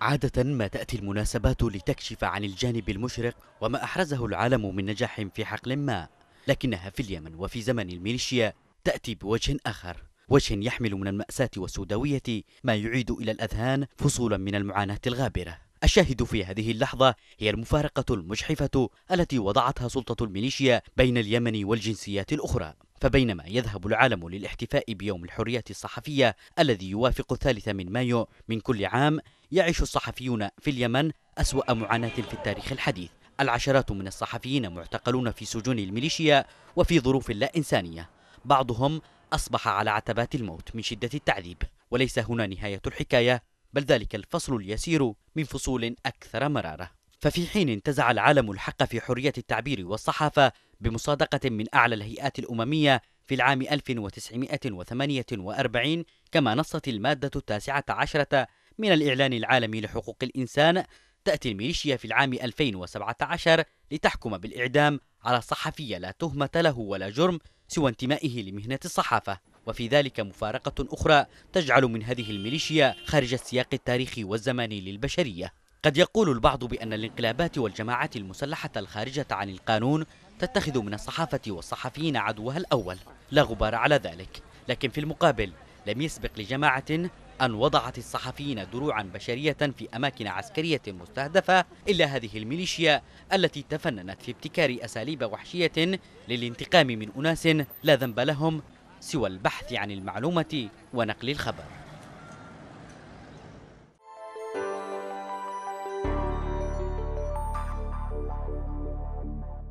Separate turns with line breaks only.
عادة ما تأتي المناسبات لتكشف عن الجانب المشرق وما أحرزه العالم من نجاح في حقل ما لكنها في اليمن وفي زمن الميليشيا تأتي بوجه آخر وجه يحمل من المأساة والسوداوية ما يعيد إلى الأذهان فصولا من المعاناة الغابرة الشاهد في هذه اللحظة هي المفارقة المجحفة التي وضعتها سلطة الميليشيا بين اليمن والجنسيات الأخرى فبينما يذهب العالم للاحتفاء بيوم الحرية الصحفية الذي يوافق الثالث من مايو من كل عام يعيش الصحفيون في اليمن أسوأ معاناة في التاريخ الحديث العشرات من الصحفيين معتقلون في سجون الميليشيا وفي ظروف لا إنسانية بعضهم أصبح على عتبات الموت من شدة التعذيب وليس هنا نهاية الحكاية بل ذلك الفصل اليسير من فصول أكثر مرارة ففي حين انتزع العالم الحق في حرية التعبير والصحافة بمصادقة من أعلى الهيئات الأممية في العام 1948 كما نصت المادة التاسعة عشرة من الإعلان العالمي لحقوق الإنسان تأتي الميليشيا في العام 2017 لتحكم بالإعدام على صحفي لا تهمة له ولا جرم سوى انتمائه لمهنة الصحافة وفي ذلك مفارقة أخرى تجعل من هذه الميليشيا خارج السياق التاريخي والزماني للبشرية قد يقول البعض بأن الانقلابات والجماعات المسلحة الخارجة عن القانون تتخذ من الصحافة والصحفيين عدوها الأول لا غبار على ذلك لكن في المقابل لم يسبق لجماعة أن وضعت الصحفيين دروعا بشرية في أماكن عسكرية مستهدفة إلا هذه الميليشيا التي تفننت في ابتكار أساليب وحشية للانتقام من أناس لا ذنب لهم سوى البحث عن المعلومة ونقل الخبر